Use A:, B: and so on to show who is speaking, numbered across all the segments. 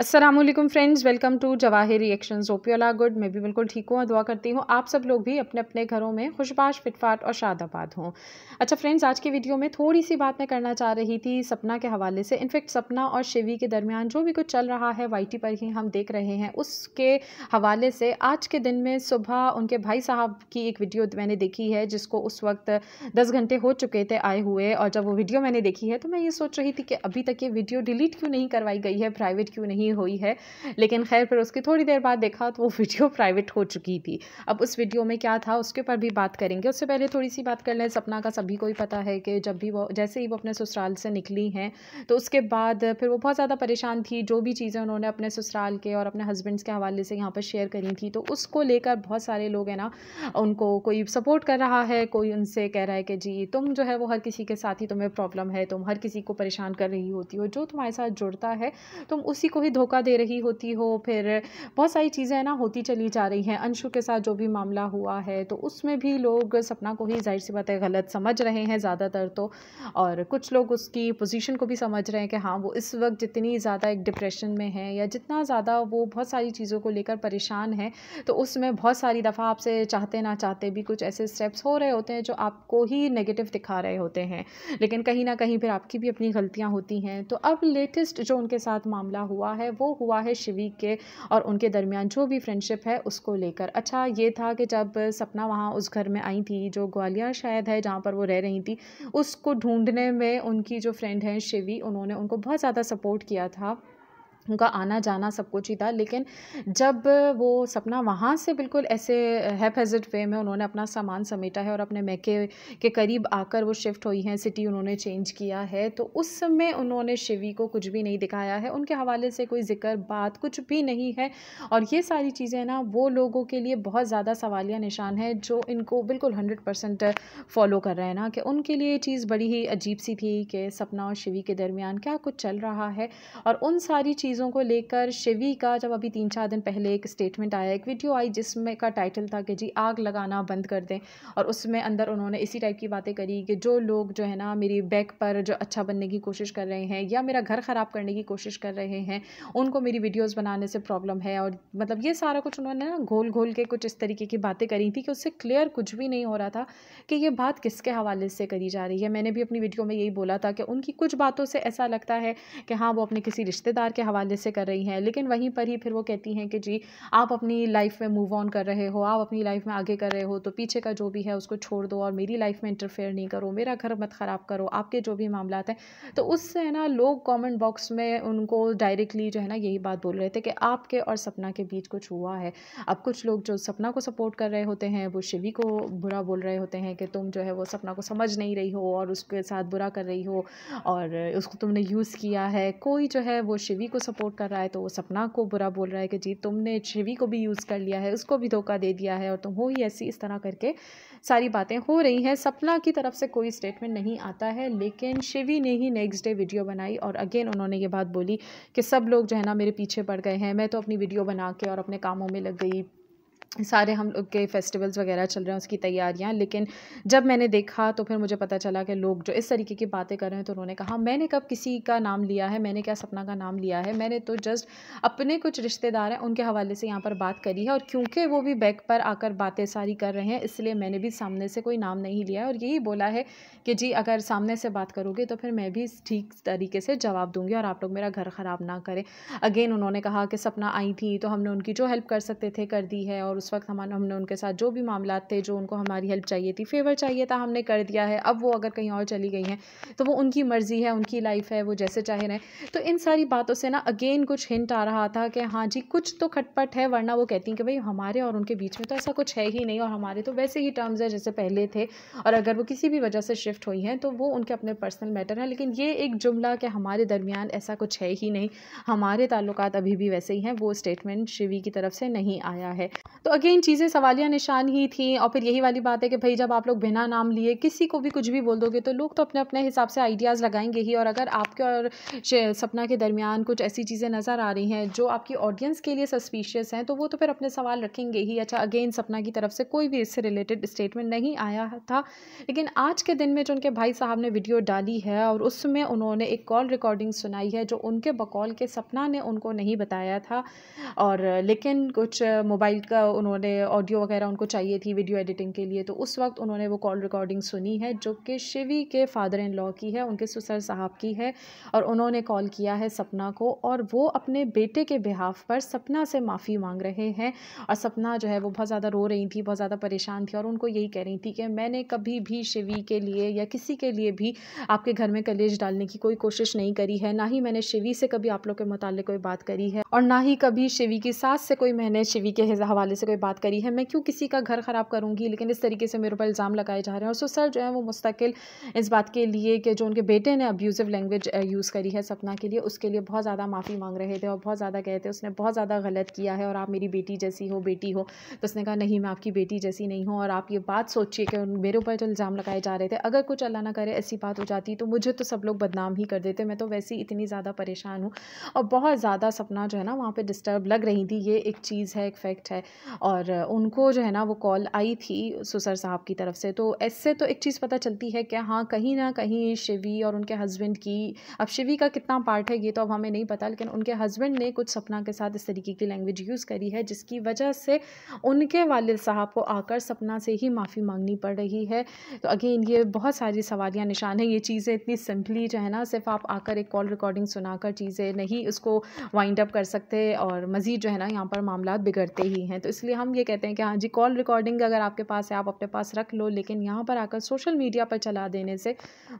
A: Aslam friends welcome to Jawahir reaction ओपियोला good मैं भी बिल्कुल ठीक हूँ और दुआ करती हूँ आप सब लोग भी अपने अपने घरों में खुशबाश फिटफाट और शादाबाद हों अच्छा फ्रेंड्स आज की वीडियो में थोड़ी सी बात मैं करना चाह रही थी सपना के हवाले से इनफेक्ट सपना और शिवी के दरमियान जो भी कुछ चल रहा है वाई पर ही हम देख रहे हैं उसके हवाले से आज के दिन में सुबह उनके भाई साहब की एक वीडियो मैंने देखी है जिसको उस वक्त दस घंटे हो चुके थे आए हुए और जब वो वीडियो मैंने देखी है तो मैं ये सोच रही थी कि अभी तक ये वीडियो डिलीट क्यों नहीं करवाई गई है प्राइवेट क्यों नहीं ही हुई है लेकिन खैर फिर उसकी थोड़ी देर बाद देखा तो वो वीडियो प्राइवेट हो चुकी थी अब उस वीडियो में क्या था उसके ऊपर भी बात करेंगे उससे पहले थोड़ी सी बात कर लें सपना का सभी को ही पता है कि जब भी वो जैसे ही वो अपने ससुराल से निकली हैं तो उसके बाद फिर वो बहुत ज़्यादा परेशान थी जो भी चीज़ें उन्होंने अपने ससुराल के और अपने हस्बैंड्स के हवाले से यहाँ पर शेयर करी थी तो उसको लेकर बहुत सारे लोग हैं ना उनको कोई सपोर्ट कर रहा है कोई उनसे कह रहा है कि जी तुम जो है वो हर किसी के साथ ही तुम्हें प्रॉब्लम है तुम हर किसी को परेशान कर रही होती हो जो तुम्हारे साथ जुड़ता है तुम उसी को ही धोखा दे रही होती हो फिर बहुत सारी चीज़ें ना होती चली जा रही हैं अंशु के साथ जो भी मामला हुआ है तो उसमें भी लोग सपना को ही जाहिर सी बात है गलत समझ रहे हैं ज़्यादातर तो और कुछ लोग उसकी पोजीशन को भी समझ रहे हैं कि हाँ वो इस वक्त जितनी ज़्यादा एक डिप्रेशन में है या जितना ज़्यादा वो बहुत सारी चीज़ों को लेकर परेशान है तो उसमें बहुत सारी दफ़ा आपसे चाहते ना चाहते भी कुछ ऐसे स्टेप्स हो रहे होते हैं जो आपको ही नेगेटिव दिखा रहे होते हैं लेकिन कहीं ना कहीं फिर आपकी भी अपनी गलतियाँ होती हैं तो अब लेटेस्ट जो उनके साथ मामला हुआ है है वो हुआ है शिवी के और उनके दरमियान जो भी फ्रेंडशिप है उसको लेकर अच्छा ये था कि जब सपना वहाँ उस घर में आई थी जो ग्वालियर शायद है जहाँ पर वो रह रही थी उसको ढूंढने में उनकी जो फ्रेंड हैं शिवी उन्होंने उनको बहुत ज़्यादा सपोर्ट किया था उनका आना जाना सब कुछ ही था लेकिन जब वो सपना वहाँ से बिल्कुल ऐसे हैफेजिड वे में उन्होंने अपना सामान समेटा है और अपने मैके के करीब आकर वो शिफ्ट हुई हैं सिटी उन्होंने चेंज किया है तो उस समय उन्होंने शिवी को कुछ भी नहीं दिखाया है उनके हवाले से कोई जिक्र बात कुछ भी नहीं है और ये सारी चीज़ें ना वो लोगों के लिए बहुत ज़्यादा सवालिया निशान है जो इनको बिल्कुल हंड्रेड परसेंट फॉलो कर रहे हैं ना कि उनके लिए ये चीज़ बड़ी ही अजीब सी थी कि सपना और शिवी के दरमियान क्या कुछ चल रहा है और उन सारी चीज़ चीज़ों को लेकर शिवी का जब अभी तीन चार दिन पहले एक स्टेटमेंट आया एक वीडियो आई जिसमें का टाइटल था कि जी आग लगाना बंद कर दें और उसमें अंदर उन्होंने इसी टाइप की बातें करी कि जो लोग जो है ना मेरी बैक पर जो अच्छा बनने की कोशिश कर रहे हैं या मेरा घर ख़राब करने की कोशिश कर रहे हैं उनको मेरी वीडियोज़ बनाने से प्रॉब्लम है और मतलब ये सारा कुछ उन्होंने ना घोल घोल के कुछ इस तरीके की बातें करी थी कि उससे क्लियर कुछ भी नहीं हो रहा था कि ये बात किसके हवाले से करी जा रही है मैंने भी अपनी वीडियो में यही बोला था कि उनकी कुछ बातों से ऐसा लगता है कि हाँ वो अपने किसी रिश्तेदार के हवाले हवाले से कर रही हैं लेकिन वहीं पर ही फिर वो कहती हैं कि जी आप अपनी लाइफ में मूव ऑन कर रहे हो आप अपनी लाइफ में आगे कर रहे हो तो पीछे का जो भी है उसको छोड़ दो और मेरी लाइफ में इंटरफेयर नहीं करो मेरा घर मत ख़राब करो आपके जो भी मामला हैं तो उससे है ना लोग कॉमेंट बॉक्स में उनको डायरेक्टली जो है ना यही बात बोल रहे थे कि आपके और सपना के बीच कुछ हुआ है अब कुछ लोग जो सपना को सपोर्ट कर रहे होते हैं वो शिवी को बुरा बोल रहे होते हैं कि तुम जो है वो सपना को समझ नहीं रही हो और उसके साथ बुरा कर रही हो और उसको तुमने यूज़ किया है कोई जो है वो शिवी को सपोर्ट सपोर्ट कर रहा है तो वो सपना को बुरा बोल रहा है कि जी तुमने शिवी को भी यूज़ कर लिया है उसको भी धोखा दे दिया है और तुम हो ही ऐसी इस तरह करके सारी बातें हो रही हैं सपना की तरफ से कोई स्टेटमेंट नहीं आता है लेकिन शिवी ने ही नेक्स्ट डे वीडियो बनाई और अगेन उन्होंने ये बात बोली कि सब लोग जो है ना मेरे पीछे पड़ गए हैं मैं तो अपनी वीडियो बना के और अपने कामों में लग गई सारे हम लोग के फेस्टिवल्स वगैरह चल रहे हैं उसकी तैयारियां लेकिन जब मैंने देखा तो फिर मुझे पता चला कि लोग जो इस तरीके की बातें कर रहे हैं तो उन्होंने कहा मैंने कब किसी का नाम लिया है मैंने क्या सपना का नाम लिया है मैंने तो जस्ट अपने कुछ रिश्तेदार हैं उनके हवाले से यहाँ पर बात करी है और क्योंकि वो भी बैक पर आकर बातें सारी कर रहे हैं इसलिए मैंने भी सामने से कोई नाम नहीं लिया और यही बोला है कि जी अगर सामने से बात करोगे तो फिर मैं भी ठीक तरीके से जवाब दूँगी और आप लोग मेरा घर ख़राब ना करें अगेन उन्होंने कहा कि सपना आई थी तो हमने उनकी जो हेल्प कर सकते थे कर दी है और उस वक्त हम हमने उनके साथ जो भी मामला थे जो उनको हमारी हेल्प चाहिए थी फेवर चाहिए था हमने कर दिया है अब वो अगर कहीं और चली गई हैं तो वो उनकी मर्ज़ी है उनकी लाइफ है वो जैसे चाहे रहे तो इन सारी बातों से ना अगेन कुछ हिंट आ रहा था कि हाँ जी कुछ तो खटपट है वरना वो कहती हैं कि भाई हमारे और उनके बीच में तो ऐसा कुछ है ही नहीं और हमारे तो वैसे ही टर्म्स है जैसे पहले थे और अगर वो किसी भी वजह से शिफ्ट हुई हैं तो वो उनके अपने पर्सनल मैटर हैं लेकिन ये एक जुमला कि हमारे दरमियान ऐसा कुछ है ही नहीं हमारे ताल्लुक अभी भी वैसे ही हैं वो स्टेटमेंट शिवी की तरफ से नहीं आया है तो अगेन चीज़ें सवालिया निशान ही थी और फिर यही वाली बात है कि भाई जब आप लोग बिना नाम लिए किसी को भी कुछ भी बोल दोगे तो लोग तो अपने अपने हिसाब से आइडियाज़ लगाएंगे ही और अगर आपके और सपना के दरमियान कुछ ऐसी चीज़ें नज़र आ रही हैं जो आपकी ऑडियंस के लिए सस्पिशियस हैं तो वो तो फिर अपने सवाल रखेंगे ही अच्छा अगेन सपना की तरफ से कोई भी इससे रिलेटेड स्टेटमेंट नहीं आया था लेकिन आज के दिन में जो उनके भाई साहब ने वीडियो डाली है और उसमें उन्होंने एक कॉल रिकॉर्डिंग सुनाई है जो उनके बकौल के सपना ने उनको नहीं बताया था और लेकिन कुछ मोबाइल का उन्होंने ऑडियो वगैरह उनको चाहिए थी वीडियो एडिटिंग के लिए तो उस वक्त उन्होंने वो कॉल रिकॉर्डिंग सुनी है जो कि शिवी के फादर इन लॉ की है उनके सुसर साहब की है और उन्होंने कॉल किया है सपना को और वो अपने बेटे के बिहाफ पर सपना से माफ़ी मांग रहे हैं और सपना जो है वो बहुत ज़्यादा रो रही थी बहुत ज़्यादा परेशान थी और उनको यही कह रही थी कि मैंने कभी भी शिवी के लिए या किसी के लिए भी आपके घर में कलेज डालने की कोई कोशिश नहीं करी है ना ही मैंने शिवी से कभी आप लोग के मुतालिक कोई बात करी है और ना ही कभी शिवी की सास से कोई मैंने शिवी के हवाले से कोई हुए बात करी है मैं क्यों किसी का घर ख़राब करूँगी लेकिन इस तरीके से मेरे ऊपर इल्ज़ाम लगाए जा रहे हैं और सो सर जो है वो मुस्तकिल इस बात के लिए कि जो उनके बेटे ने अब्यूज़िव लैंग्वेज यूज़ करी है सपना के लिए उसके लिए बहुत ज़्यादा माफ़ी मांग रहे थे और बहुत ज़्यादा कहे थे उसने बहुत ज़्यादा गलत किया है और आप मेरी बेटी जैसी हो बेटी हो तो उसने कहा नहीं मैं आपकी बेटी जैसी नहीं हूँ और आप ये बात सोचिए कि मेरे ऊपर जो इल्ज़ाम लगाए जा रहे थे अगर कुछ अल्लाह ना करे ऐसी बात हो जाती तो मुझे तो सब लोग बदनाम ही कर देते मैं तो वैसे ही इतनी ज़्यादा परेशान हूँ और बहुत ज़्यादा सपना जो है ना वहाँ पर डिस्टर्ब लग रही थी ये एक चीज़ है एक फैक्ट है और उनको जो है ना वो कॉल आई थी सुसर साहब की तरफ से तो ऐसे तो एक चीज़ पता चलती है कि हाँ कहीं ना कहीं शिवी और उनके हस्बैंड की अब शिवी का कितना पार्ट है ये तो अब हमें नहीं पता लेकिन उनके हस्बैंड ने कुछ सपना के साथ इस तरीके की लैंग्वेज यूज़ करी है जिसकी वजह से उनके वाल साहब को आकर सपना से ही माफ़ी मांगनी पड़ रही है तो अगेन ये बहुत सारी सवालियाँ निशान हैं ये चीज़ें इतनी सिंपली जो है ना सिर्फ आप आकर एक कॉल रिकॉर्डिंग सुनाकर चीज़ें नहीं उसको वाइंड अप कर सकते और मज़ीद जो है ना यहाँ पर मामला बिगड़ते ही हैं तो इस इसलिए हम ये कहते हैं कि हाँ जी कॉल रिकॉर्डिंग अगर आपके पास है आप अपने पास रख लो लेकिन यहाँ पर आकर सोशल मीडिया पर चला देने से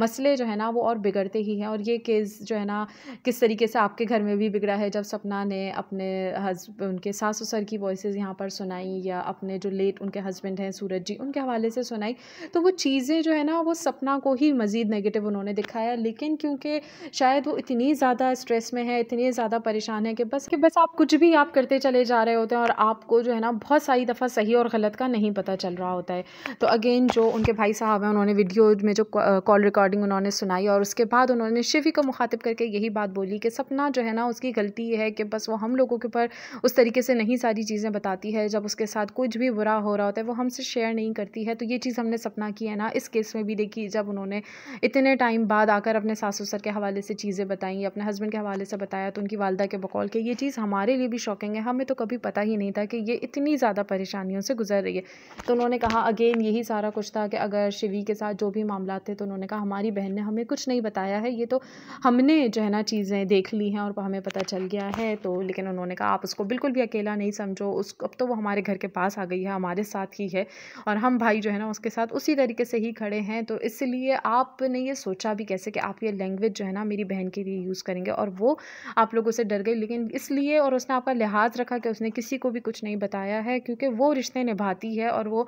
A: मसले जो है ना वो और बिगड़ते ही हैं और ये केस जो है ना किस तरीके से आपके घर में भी बिगड़ा है जब सपना ने अपने हस्ब उनके सास ससुर की वॉइस यहाँ पर सुनाई या अपने जो लेट उनके हस्बैंड हैं सूरज जी उनके हवाले से सुनाई तो वो चीज़ें जो है ना वो सपना को ही मज़ीद नेगेटिव उन्होंने दिखाया लेकिन क्योंकि शायद वो इतनी ज़्यादा स्ट्रेस में है इतनी ज़्यादा परेशान है कि बस कि बस आप कुछ भी आप करते चले जा रहे होते हैं और आपको जो है ना करना बहुत सारी दफ़ा सही और गलत का नहीं पता चल रहा होता है तो अगेन जो उनके भाई साहब हैं उन्होंने वीडियो में जो कॉल रिकॉर्डिंग उन्होंने सुनाई और उसके बाद उन्होंने शिवी को मुखातिब करके यही बात बोली कि सपना जो है ना उसकी गलती ये है कि बस वो हम लोगों के ऊपर उस तरीके से नहीं सारी चीज़ें बताती है जब उसके साथ कुछ भी बुरा हो रहा होता है वो हमसे शेयर नहीं करती है तो ये चीज़ हमने सपना की है ना इस केस में भी देखी जब उन्होंने इतने टाइम बाद आकर अपने सासू सर के हवाले से चीज़ें बताई अपने हस्बैंड के हवाले से बताया तो उनकी वालदा के बकौल के ये चीज़ हमारे लिए भी शॉकिंग है हमें तो कभी पता ही नहीं था कि ये इतनी कितनी ज़्यादा परेशानियों से गुजर रही है तो उन्होंने कहा अगेन यही सारा कुछ था कि अगर शिवी के साथ जो भी मामला थे तो उन्होंने कहा हमारी बहन ने हमें कुछ नहीं बताया है ये तो हमने जो है ना चीज़ें देख ली हैं और हमें पता चल गया है तो लेकिन उन्होंने कहा आप उसको बिल्कुल भी अकेला नहीं समझो उस अब तो वो हमारे घर के पास आ गई है हमारे साथ ही है और हम भाई जो है ना उसके साथ उसी तरीके से ही खड़े हैं तो इसलिए आपने ये सोचा भी कैसे कि आप ये लैंग्वेज जो है ना मेरी बहन के लिए यूज़ करेंगे और वो आप लोगों से डर गई लेकिन इसलिए और उसने आपका लिहाज रखा कि उसने किसी को भी कुछ नहीं बताया निभाया है क्योंकि वो रिश्ते निभाती है और वो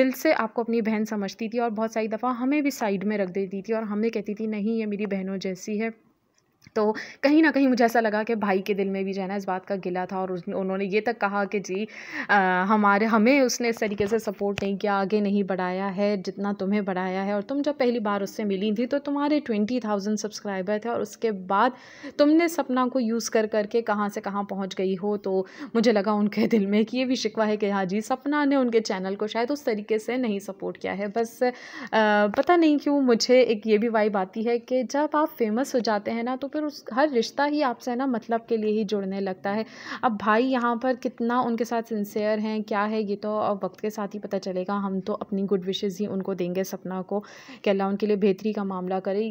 A: दिल से आपको अपनी बहन समझती थी और बहुत सारी दफ़ा हमें भी साइड में रख देती थी और हमें कहती थी नहीं ये मेरी बहनों जैसी है तो कहीं ना कहीं मुझे ऐसा लगा कि भाई के दिल में भी जो है ना इस बात का गिला था और उन्होंने ये तक कहा कि जी आ, हमारे हमें उसने इस तरीके से सपोर्ट नहीं किया आगे नहीं बढ़ाया है जितना तुम्हें बढ़ाया है और तुम जब पहली बार उससे मिली थी तो तुम्हारे ट्वेंटी थाउजेंड सब्सक्राइबर थे और उसके बाद तुमने सपना को यूज़ कर करके कहाँ से कहाँ पहुँच गई हो तो मुझे लगा उनके दिल में कि ये भी शिकवा है कि हाँ जी सपना ने उनके चैनल को शायद उस तरीके से नहीं सपोर्ट किया है बस आ, पता नहीं क्यों मुझे एक ये भी वाइब आती है कि जब आप फेमस हो जाते हैं ना तो फिर उस हर रिश्ता ही आपसे है ना मतलब के लिए ही जुड़ने लगता है अब भाई यहाँ पर कितना उनके साथ सिंसेयर हैं क्या है ये तो वक्त के साथ ही पता चलेगा हम तो अपनी गुड विशेज़ ही उनको देंगे सपना को कि अल्लाह उनके लिए बेहतरी का मामला करे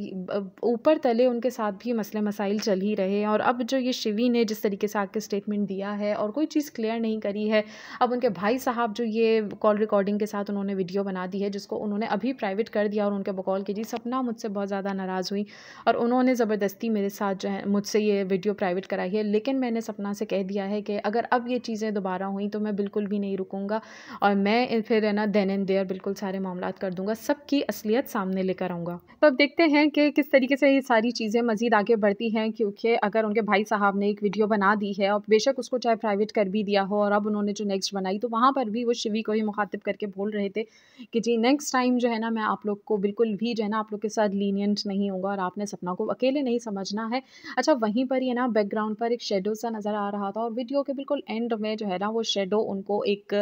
A: ऊपर तले उनके साथ भी मसले मसाइल चल ही रहे हैं और अब जो ये शिवी ने जिस तरीके से आके स्टेटमेंट दिया है और कोई चीज़ क्लियर नहीं करी है अब उनके भाई साहब जो ये कॉल रिकॉर्डिंग के साथ उन्होंने वीडियो बना दी है जिसको उन्होंने अभी प्राइवेट कर दिया और उनके बकौल की जी सपना मुझसे बहुत ज़्यादा नाराज़ हुई और उन्होंने ज़बरदस्ती मेरे साथ साथ जो है मुझसे ये वीडियो प्राइवेट कराई है लेकिन मैंने सपना से कह दिया है कि अगर अब ये चीज़ें दोबारा हुई तो मैं बिल्कुल भी नहीं रुकूँगा और मैं फिर है ना देन एंड देयर बिल्कुल सारे मामला कर दूँगा सबकी असलियत सामने लेकर आऊँगा तो अब देखते हैं कि किस तरीके से ये सारी चीज़ें मज़ीद आगे बढ़ती हैं क्योंकि अगर उनके भाई साहब ने एक वीडियो बना दी है और बेशक उसको चाहे प्राइवेट कर भी दिया हो और अब उन्होंने जो नेक्स्ट बनाई तो वहाँ पर भी वो शिवी को ही मुखातिब करके बोल रहे थे कि जी नेक्स्ट टाइम जो है ना मैं आप लोग को बिल्कुल भी जो है ना आप लोग के साथ लीनियंट नहीं होगा और आपने सपना को अकेले नहीं समझना है अच्छा वहीं पर ये ना बैकग्राउंड पर एक शेडो सा नज़र आ रहा था और वीडियो के बिल्कुल एंड में जो है ना वो शेडो उनको एक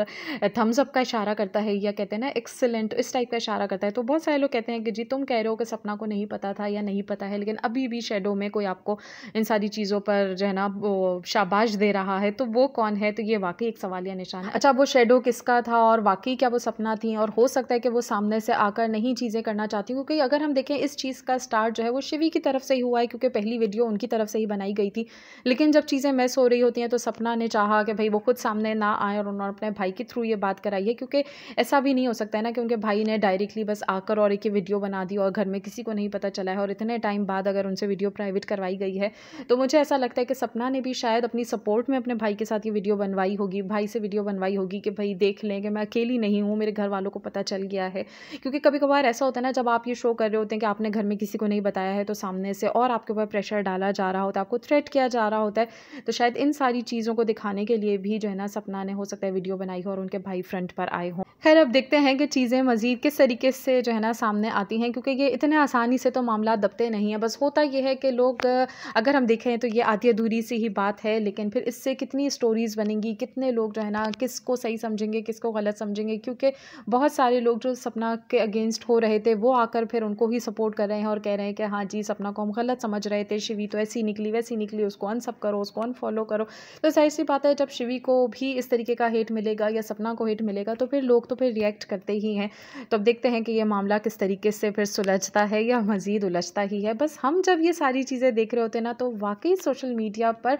A: थम्सअप का इशारा करता है या कहते हैं ना एक्सेलेंट इस टाइप का इशारा करता है तो बहुत सारे लोग कहते हैं कि जी तुम कह रहे हो कि सपना को नहीं पता था या नहीं पता है लेकिन अभी भी शेडो में कोई आपको इन सारी चीज़ों पर जो है ना शाबाश दे रहा है तो वो कौन है तो ये वाकई एक सवाल या निशान है अच्छा वो शेडो किसका था और वाकई क्या वो सपना थी और हो सकता है कि वो सामने से आकर नहीं चीज़ें करना चाहती क्योंकि अगर हम देखें इस चीज़ का स्टार्ट जो है वो शिवी की तरफ से ही हुआ है क्योंकि पहली वीडियो उनकी तरफ से ही बनाई गई थी लेकिन जब चीज़ें मिस हो रही होती हैं तो सपना ने चाहा कि भाई वो खुद सामने ना आए और उन्होंने अपने भाई के थ्रू ये बात कराई है क्योंकि ऐसा भी नहीं हो सकता है ना कि उनके भाई ने डायरेक्टली बस आकर और एक वीडियो बना दी और घर में किसी को नहीं पता चला है और इतने टाइम बाद अगर उनसे वीडियो प्राइवेट करवाई गई है तो मुझे ऐसा लगता है कि सपना ने भी शायद अपनी सपोर्ट में अपने भाई के साथ ये वीडियो बनवाई होगी भाई से वीडियो बनवाई होगी कि भाई देख लें कि मैं अकेली नहीं हूँ मेरे घर वालों को पता चल गया है क्योंकि कभी कभार ऐसा होता है ना जब आप ये शो कर रहे होते हैं कि आपने घर में किसी को नहीं बताया है तो सामने से और आपके ऊपर प्रेशर डाला जा रहा होता है आपको थ्रेट किया जा रहा होता है तो शायद इन सारी चीज़ों को दिखाने के लिए भी जो है ना सपना ने हो सकता है वीडियो बनाई हो और उनके भाई फ्रंट पर आए हों खैर अब देखते हैं कि चीज़ें मज़ीद किस तरीके से जो है ना सामने आती हैं क्योंकि ये इतने आसानी से तो मामला दबते नहीं हैं बस होता यह है कि लोग अगर हम देखें तो ये आधी अधूरी सी ही बात है लेकिन फिर इससे कितनी स्टोरीज़ बनेंगी कितने लोग जो है ना किस को सही समझेंगे किसको गलत समझेंगे क्योंकि बहुत सारे लोग जो सपना के अगेंस्ट हो रहे थे वो आकर फिर उनको ही सपोर्ट कर रहे हैं और कह रहे हैं कि हाँ जी सपना को हम गलत समझ रहे थे कहते हैं शिवी तो ऐसी निकली वैसी निकली उसको अनसब करो उसको अनफॉलो करो तो जाहिर सी बात है जब शिवी को भी इस तरीके का हेट मिलेगा या सपना को हेट मिलेगा तो फिर लोग तो फिर रिएक्ट करते ही हैं तो अब देखते हैं कि ये मामला किस तरीके से फिर सुलझता है या मज़ीद उलझता ही है बस हम जब ये सारी चीज़ें देख रहे होते हैं ना तो वाकई सोशल मीडिया पर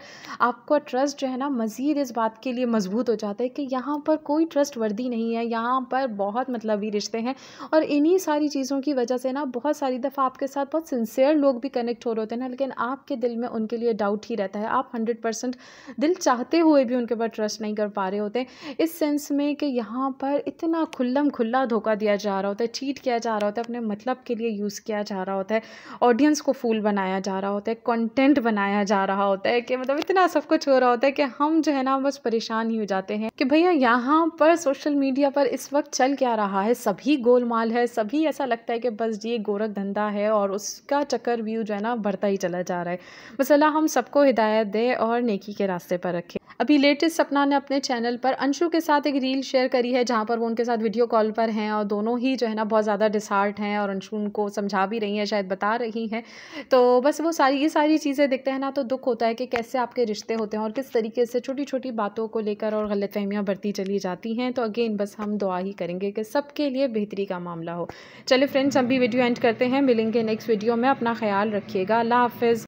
A: आपका ट्रस्ट जो है ना मज़ीद इस बात के लिए मजबूत हो जाता है कि यहाँ पर कोई ट्रस्ट वर्दी नहीं है यहाँ पर बहुत मतलब ही रिश्ते हैं और इन्हीं सारी चीज़ों की वजह से ना बहुत सारी दफ़ा आपके साथ बहुत सिंसियर लोग भी कनेक्ट हो रहे होते हैं ना लेकिन आपके दिल में उनके लिए डाउट ही रहता है आप हंड्रेड परसेंट दिल चाहते हुए भी उनके ऊपर ट्रस्ट नहीं कर पा रहे होते इस सेंस में कि यहाँ पर इतना खुल्लम खुल्ला धोखा दिया जा रहा होता है चीट किया जा रहा होता है अपने मतलब के लिए यूज़ किया जा रहा होता है ऑडियंस को फूल बनाया जा रहा होता है कॉन्टेंट बनाया जा रहा होता है कि मतलब इतना सब कुछ हो रहा होता है कि हम जो है ना बस परेशान ही हो जाते हैं कि भैया यहाँ पर सोशल मीडिया पर इस वक्त चल क्या रहा है सभी गोलमाल है सभी ऐसा लगता है कि बस ये गोरख धंधा है और उसका चक्कर व्यू जो है ना बढ़ता ही चला चला जा रहा है मसला हम सबको हिदायत दे और नेकी के रास्ते पर रखे अभी लेटेस्ट सपना ने अपने चैनल पर अंशु के साथ एक रील शेयर करी है जहाँ पर वो उनके साथ वीडियो कॉल पर हैं और दोनों ही जो है ना बहुत ज़्यादा डिसहार्ट हैं और अंशु उनको समझा भी रही हैं शायद बता रही हैं तो बस वो सारी ये सारी चीज़ें देखते हैं ना तो दुख होता है कि कैसे आपके रिश्ते होते हैं और किस तरीके से छोटी छोटी बातों को लेकर और गलत फहमियाँ बढ़ती चली जाती हैं तो अगेन बस हम दुआ ही करेंगे कि सबके लिए बेहतरी का मामला हो चले फ्रेंड्स हम भी वीडियो एंड करते हैं मिलेंगे नेक्स्ट वीडियो में अपना ख्याल रखिएगा अल्लाह हाफिज़